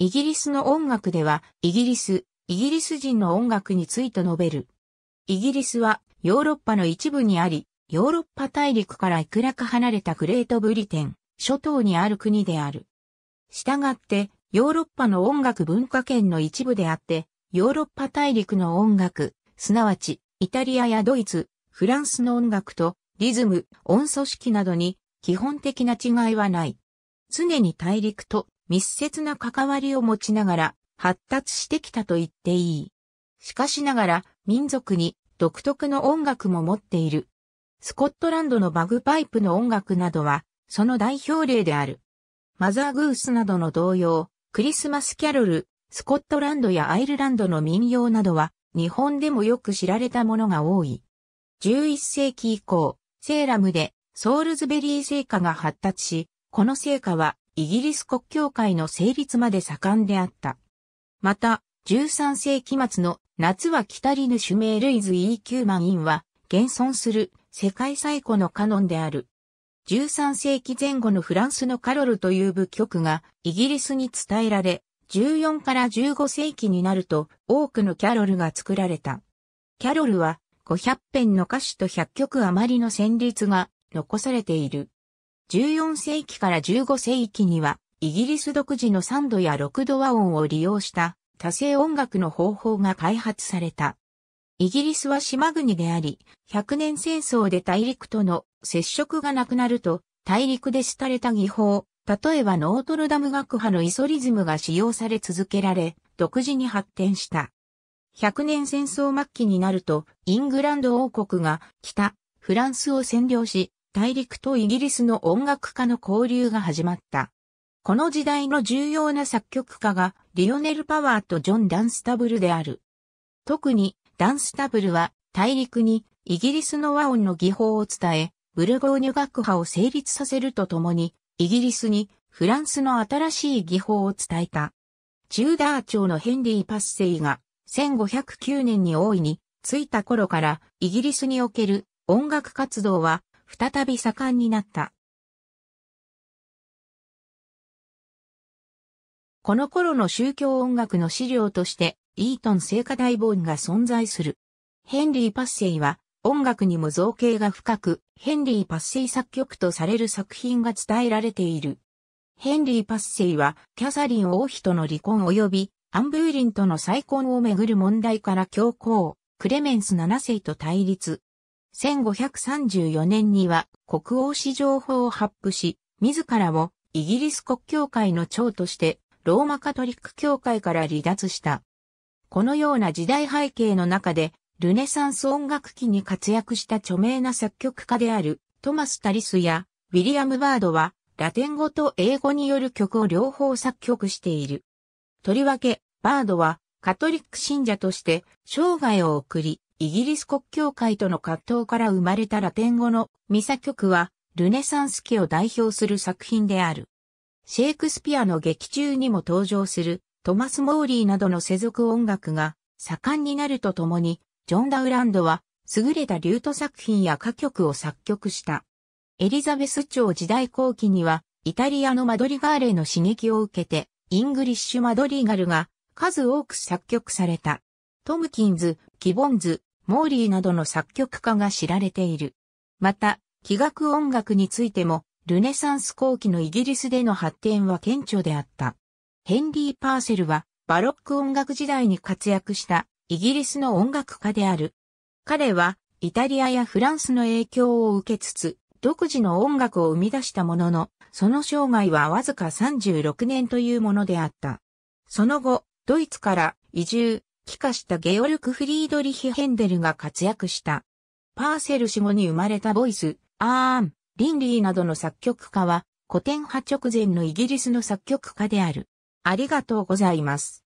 イギリスの音楽では、イギリス、イギリス人の音楽について述べる。イギリスはヨーロッパの一部にあり、ヨーロッパ大陸からいくらか離れたグレートブリテン、諸島にある国である。したがって、ヨーロッパの音楽文化圏の一部であって、ヨーロッパ大陸の音楽、すなわち、イタリアやドイツ、フランスの音楽と、リズム、音組織などに、基本的な違いはない。常に大陸と密接な関わりを持ちながら発達してきたと言っていい。しかしながら民族に独特の音楽も持っている。スコットランドのバグパイプの音楽などはその代表例である。マザーグースなどの同様、クリスマスキャロル、スコットランドやアイルランドの民謡などは日本でもよく知られたものが多い。11世紀以降、セーラムでソールズベリー聖火が発達し、この聖火はイギリス国教会の成立まで盛んであった。また、13世紀末の夏は来たりぬメ名ルイズ・ E・ キューマン・インは、現存する世界最古のカノンである。13世紀前後のフランスのカロルという部曲がイギリスに伝えられ、14から15世紀になると多くのキャロルが作られた。キャロルは500編の歌詞と100曲余りの旋律が残されている。14世紀から15世紀には、イギリス独自の3度や6度和音を利用した多声音楽の方法が開発された。イギリスは島国であり、100年戦争で大陸との接触がなくなると、大陸で廃れた技法、例えばノートルダム学派のイソリズムが使用され続けられ、独自に発展した。100年戦争末期になると、イングランド王国が北、フランスを占領し、大陸とイギリスの音楽家の交流が始まった。この時代の重要な作曲家がリオネル・パワーとジョン・ダンスタブルである。特にダンスタブルは大陸にイギリスの和音の技法を伝え、ブルゴーニュ学派を成立させるとともに、イギリスにフランスの新しい技法を伝えた。チューダー朝のヘンリー・パッセイが1509年に大いに着いた頃からイギリスにおける音楽活動は再び盛んになった。この頃の宗教音楽の資料として、イートン聖歌大本が存在する。ヘンリー・パッセイは、音楽にも造形が深く、ヘンリー・パッセイ作曲とされる作品が伝えられている。ヘンリー・パッセイは、キャサリン王妃との離婚及び、アンブーリンとの再婚をめぐる問題から教皇、クレメンス7世と対立。1534年には国王史情報を発布し、自らをイギリス国教会の長としてローマカトリック教会から離脱した。このような時代背景の中で、ルネサンス音楽期に活躍した著名な作曲家であるトマス・タリスやウィリアム・バードはラテン語と英語による曲を両方作曲している。とりわけ、バードはカトリック信者として生涯を送り、イギリス国教会との葛藤から生まれたラテン語のミサ曲は、ルネサンス期を代表する作品である。シェイクスピアの劇中にも登場するトマス・モーリーなどの世俗音楽が盛んになるとともに、ジョン・ダウランドは優れたリュート作品や歌曲を作曲した。エリザベス朝時代後期には、イタリアのマドリガーレの刺激を受けて、イングリッシュマドリガルが数多く作曲された。トムキンズ、キボンズ、モーリーなどの作曲家が知られている。また、器楽音楽についても、ルネサンス後期のイギリスでの発展は顕著であった。ヘンリー・パーセルは、バロック音楽時代に活躍したイギリスの音楽家である。彼は、イタリアやフランスの影響を受けつつ、独自の音楽を生み出したものの、その生涯はわずか36年というものであった。その後、ドイツから移住、帰化したゲオルク・フリードリヒ・ヘンデルが活躍した。パーセル死後に生まれたボイス、アーン、リンリーなどの作曲家は古典派直前のイギリスの作曲家である。ありがとうございます。